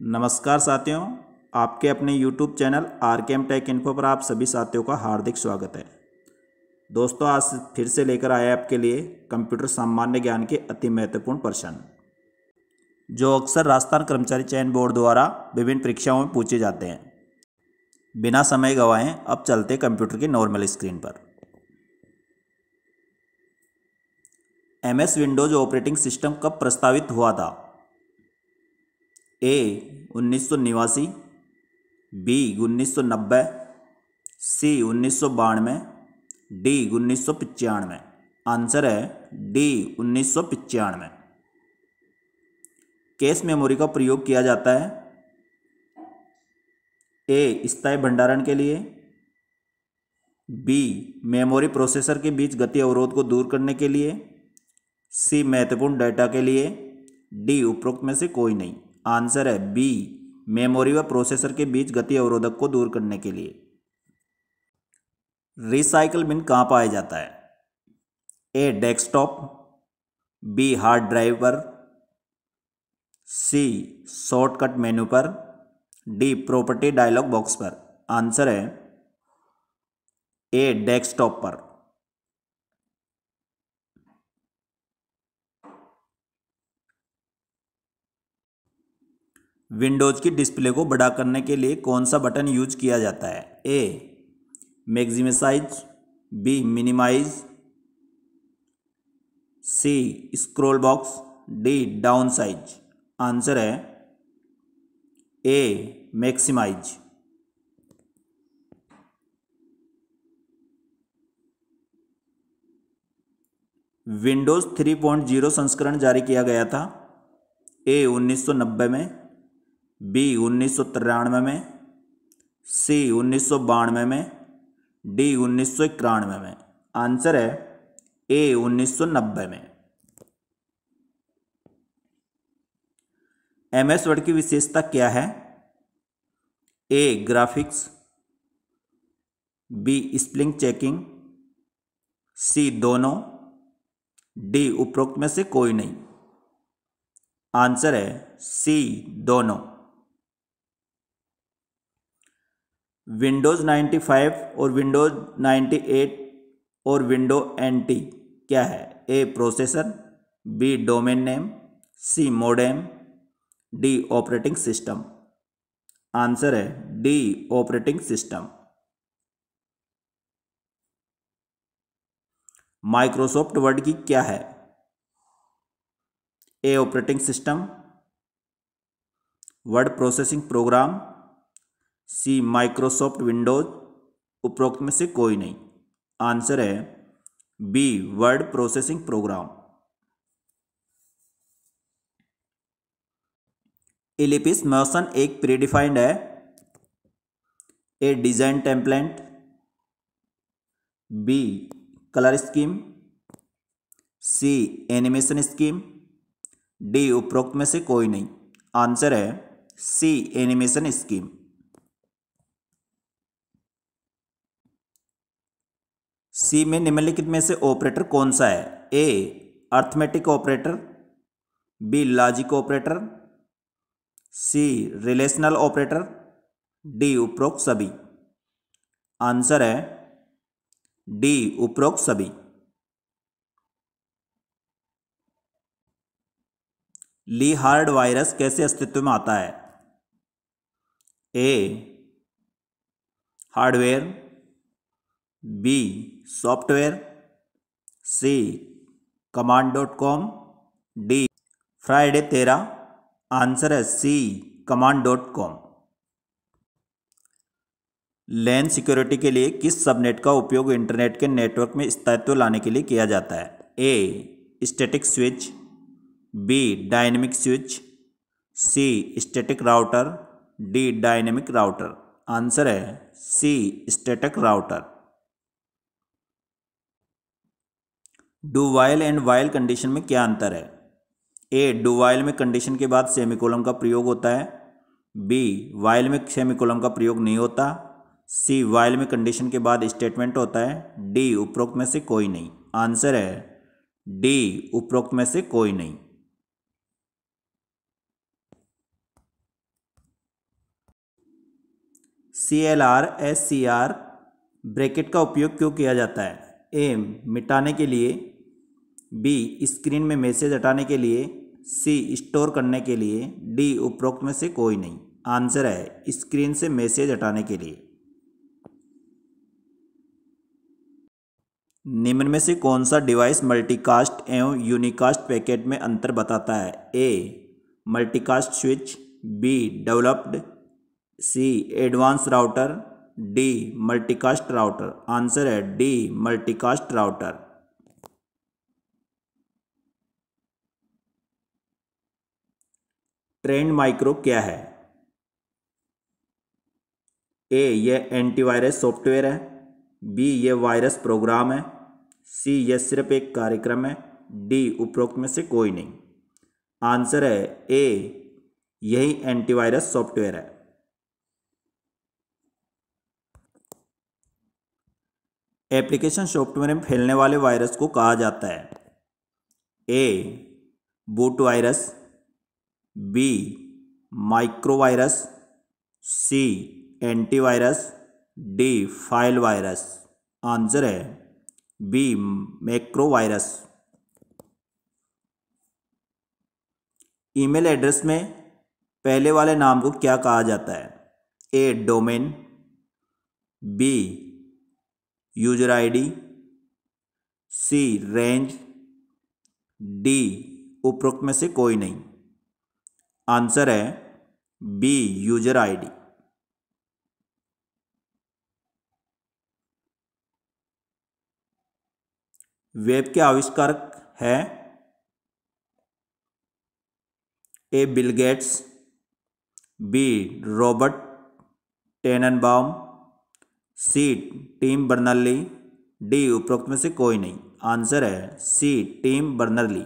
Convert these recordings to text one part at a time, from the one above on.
नमस्कार साथियों आपके अपने YouTube channel R K M tech info पर आप सभी साथियों का हार्दिक स्वागत है दोस्तों आज फिर से लेकर आया आपके लिए कंप्यूटर सामान्य ज्ञान के अति महत्वपूर्ण प्रश्न जो अक्सर राजस्थान कर्मचारी चयन बोर्ड द्वारा विभिन्न परीक्षाओं में पूछे जाते हैं बिना समय गवाएं अब चलते कंप्यूटर की नॉर्मल स्क्रीन पर M S Windows operating system कब प्रस्तावित हुआ था ए उन्नीस सौ निवासी बी उन्नीस सौ नब्बे सी उन्नीस सौ बानवे डी उन्नीस सौ पचानवे आंसर है डी उन्नीस सौ पचानवे केस मेमोरी का प्रयोग किया जाता है ए स्थायी भंडारण के लिए बी मेमोरी प्रोसेसर के बीच गति अवरोध को दूर करने के लिए सी महत्वपूर्ण डाटा के लिए डी उपरोक्त में से कोई नहीं आंसर है बी मेमोरी व प्रोसेसर के बीच गति अवरोधक को दूर करने के लिए रिसाइकल बिन कहाँ पाया जाता है A desktop B hard drive पर सी शॉर्टकट मेन्यू पर डी प्रॉपर्टी डायलॉग बॉक्स पर आंसर है ए डेस्कटॉप पर विंडोज़ की डिस्प्ले को बड़ा करने के लिए कौन सा बटन यूज किया जाता है A maximize B minimize C scroll box D down size answer है ए मैक्सिमाइज विंडोज़ 3.0 संस्करण जारी किया गया था ए 1990 में बी उन्नीस सौ तिरानवे में सी उन्नीस सौ बानवे में डी उन्नीस सौ इक्यानवे में आंसर है ए उन्नीस सौ नब्बे में एम एस वर्ड की विशेषता क्या है A graphics B spelling checking C दोनों डी उपरोक्त में से कोई नहीं आंसर है सी दोनों विंडोज़ 95 और विंडोज़ 98 और विंडो एन क्या है A processor B domain name C modem D operating system answer है D operating system Microsoft Word की क्या है A operating system word processing program C Microsoft Windows उपरोक्त में से कोई नहीं आंसर है B word processing program ellipse motion एक प्रीडिफाइंड है A design template B colour scheme C animation scheme D उपरोक्त में से कोई नहीं आंसर है सी एनिमेशन स्कीम सी में निम्नलिखित में से ऑपरेटर कौन सा है A arithmetic operator B logic operator C relational operator D उपरोक्त सभी आंसर है डी उपरोक्त सभी ली हार्ड वायरस कैसे अस्तित्व में आता है A hardware B software C command dot com D Friday तेरा आंसर है C command dot com LAN security के लिए किस सबनेट का उपयोग इंटरनेट के नेटवर्क में स्थायित्व लाने के लिए किया जाता है A static switch B dynamic switch C static router D dynamic router answer है C static router do while and while condition में क्या अंतर है ए डू वाइल में कंडीशन के बाद सेमिकोलम का प्रयोग होता है बी वाइल में सेमिकोलम का प्रयोग नहीं होता सी वाइल में कंडीशन के बाद स्टेटमेंट होता है डी उपरोक्त में से कोई नहीं आंसर है डी उपरोक्त में से कोई नहीं C L R S C R bracket का उपयोग क्यों किया जाता है ए मिटाने के लिए बी स्क्रीन में मैसेज हटाने के लिए सी स्टोर करने के लिए डी उपरोक्त में से कोई नहीं आंसर है स्क्रीन से मैसेज हटाने के लिए निम्न में से कौन सा डिवाइस मल्टीकास्ट एवं यूनिकास्ट पैकेट में अंतर बताता है A multicast switch B developed C advance router D multicast router answer है D multicast router Trend Micro क्या है ए यह एंटीवायरस सॉफ्टवेयर है बी यह वायरस प्रोग्राम है सी यह सिर्फ एक कार्यक्रम है डी उपरोक्त में से कोई नहीं आंसर है ए यही एंटीवायरस सॉफ्टवेयर है एप्लीकेशन सॉफ्टवेयर में फैलने वाले वायरस को कहा जाता है A boot virus B microvirus C antivirus D file virus answer है बी मैक्रोवायरस ईमेल एड्रेस में पहले वाले नाम को क्या कहा जाता है A domain B user ID C range D उपरोक्त में से कोई नहीं आंसर है बी यूजर आईडी वेब के आविष्कारक है A Bill Gates B Robert Tanenbaum C Tim Berners Lee D उपरोक्त में से कोई नहीं आंसर है सी टीम बर्नरली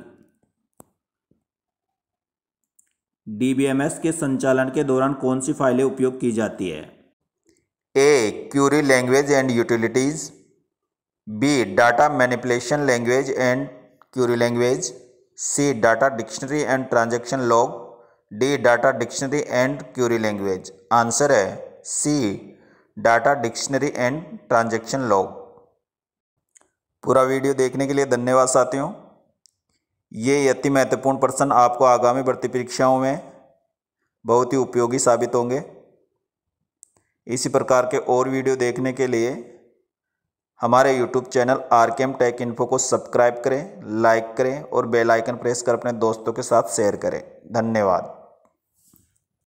डीबीएमएस के संचालन के दौरान कौन सी फाइलें उपयोग की जाती है A query language and utilities B data manipulation language and query language C data dictionary and transaction log D data dictionary and query language answer है C data dictionary and transaction log पूरा video देखने के लिए धन्यवाद साथियों ये अति महत्वपूर्ण प्रश्न आपको आगामी भर्ती परीक्षाओं में बहुत ही उपयोगी साबित होंगे इसी प्रकार के और वीडियो देखने के लिए हमारे YouTube channel R K M tech info को सब्सक्राइब करें लाइक करें और बेल आइकन प्रेस कर अपने दोस्तों के साथ शेयर करें धन्यवाद